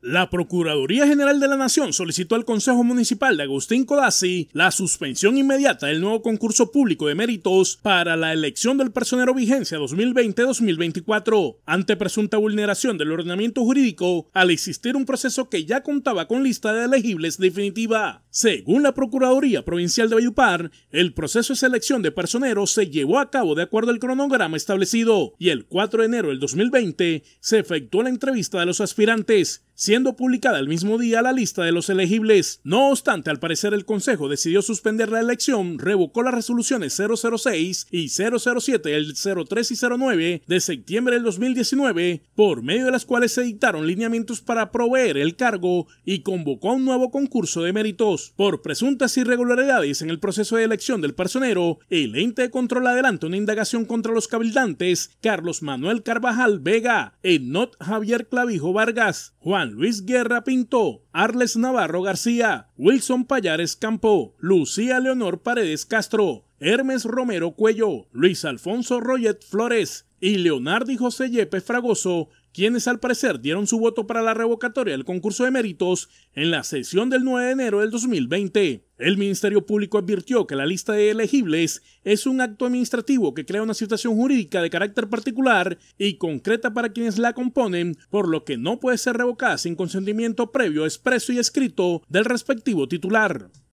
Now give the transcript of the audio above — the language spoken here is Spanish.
La Procuraduría General de la Nación solicitó al Consejo Municipal de Agustín Codazzi la suspensión inmediata del nuevo concurso público de méritos para la elección del personero vigencia 2020-2024 ante presunta vulneración del ordenamiento jurídico al existir un proceso que ya contaba con lista de elegibles definitiva. Según la Procuraduría Provincial de Valledupar, el proceso de selección de personeros se llevó a cabo de acuerdo al cronograma establecido y el 4 de enero del 2020 se efectuó la entrevista de los aspirantes, siendo publicada el mismo día la lista de los elegibles. No obstante, al parecer el Consejo decidió suspender la elección, revocó las resoluciones 006 y 007, del 03 y 09 de septiembre del 2019, por medio de las cuales se dictaron lineamientos para proveer el cargo y convocó a un nuevo concurso de méritos. Por presuntas irregularidades en el proceso de elección del personero, el ente de control adelanta una indagación contra los cabildantes Carlos Manuel Carvajal Vega, Ednot Javier Clavijo Vargas, Juan Luis Guerra Pinto, Arles Navarro García, Wilson Payares Campo, Lucía Leonor Paredes Castro, Hermes Romero Cuello, Luis Alfonso Royet Flores, y Leonardo y José Yepes Fragoso, quienes al parecer dieron su voto para la revocatoria del concurso de méritos en la sesión del 9 de enero del 2020. El Ministerio Público advirtió que la lista de elegibles es un acto administrativo que crea una situación jurídica de carácter particular y concreta para quienes la componen, por lo que no puede ser revocada sin consentimiento previo, expreso y escrito del respectivo titular.